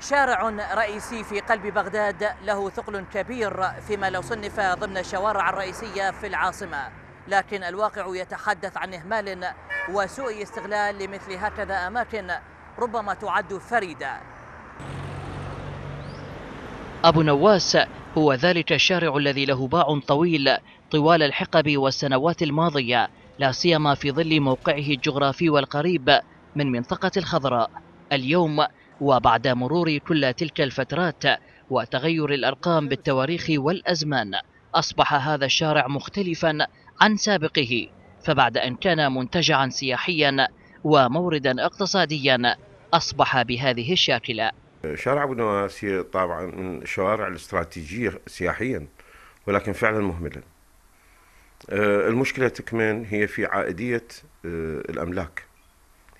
شارع رئيسي في قلب بغداد له ثقل كبير فيما لو صنف ضمن الشوارع الرئيسية في العاصمة لكن الواقع يتحدث عن إهمال وسوء استغلال لمثل هكذا أماكن ربما تعد فريدة أبو نواس هو ذلك الشارع الذي له باع طويل طوال الحقب والسنوات الماضية لا سيما في ظل موقعه الجغرافي والقريب من منطقة الخضراء اليوم وبعد مرور كل تلك الفترات وتغير الأرقام بالتواريخ والأزمان أصبح هذا الشارع مختلفا عن سابقه فبعد أن كان منتجعا سياحيا وموردا اقتصاديا أصبح بهذه الشاكلة شارع ابو نواس طبعا من الشوارع الاستراتيجية سياحيا ولكن فعلا مهملا آه، المشكلة تكمن هي في عائدية آه، الأملاك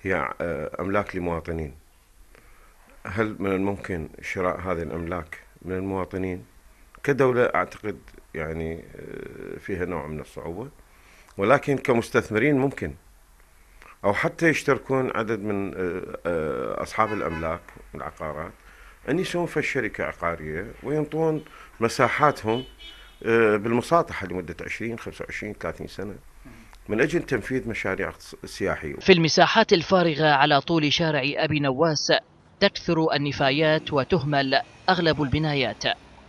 هي آه، أملاك لمواطنين هل من الممكن شراء هذه الاملاك من المواطنين كدوله اعتقد يعني آه، فيها نوع من الصعوبه ولكن كمستثمرين ممكن او حتى يشتركون عدد من آه، آه، اصحاب الاملاك والعقارات ان يسوون في الشركه عقاريه وينطون مساحاتهم بالمساطحه لمده 20 25 30 سنه من اجل تنفيذ مشاريع سياحيه في المساحات الفارغه على طول شارع ابي نواس تكثر النفايات وتهمل أغلب البنايات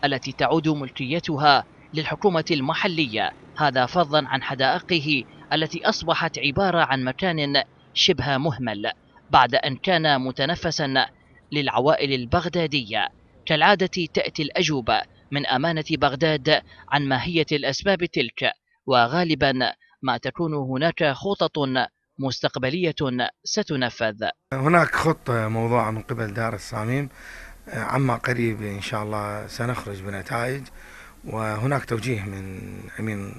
التي تعود ملكيتها للحكومة المحلية هذا فضلا عن حدائقه التي أصبحت عبارة عن مكان شبه مهمل بعد أن كان متنفسا للعوائل البغدادية كالعادة تأتي الأجوبة من أمانة بغداد عن ماهية الأسباب تلك وغالبا ما تكون هناك خطط مستقبلية ستنفذ هناك خطة موضوعة من قبل دار الصاميم عما قريب إن شاء الله سنخرج بنتائج وهناك توجيه من أمين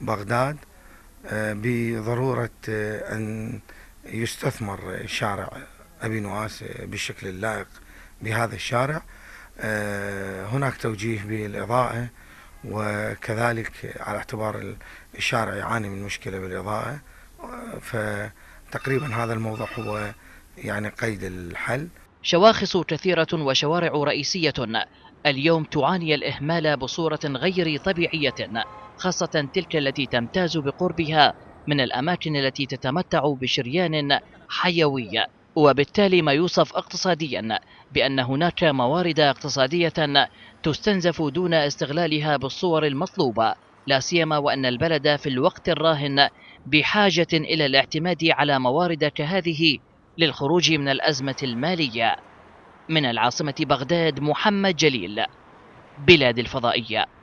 بغداد آه، بضرورة آه، أن يستثمر شارع أبي نواس بالشكل اللائق بهذا الشارع آه، هناك توجيه بالإضاءة وكذلك على اعتبار الشارع يعاني من مشكلة بالإضاءة فتقريبا هذا الموضوع هو يعني قيد الحل شواخص كثيرة وشوارع رئيسية اليوم تعاني الإهمال بصورة غير طبيعية خاصة تلك التي تمتاز بقربها من الأماكن التي تتمتع بشريان حيوي وبالتالي ما يوصف اقتصاديا بأن هناك موارد اقتصادية تستنزف دون استغلالها بالصور المطلوبة لا سيما وأن البلد في الوقت الراهن بحاجة إلى الاعتماد على موارد كهذه للخروج من الأزمة المالية من العاصمة بغداد محمد جليل بلاد الفضائية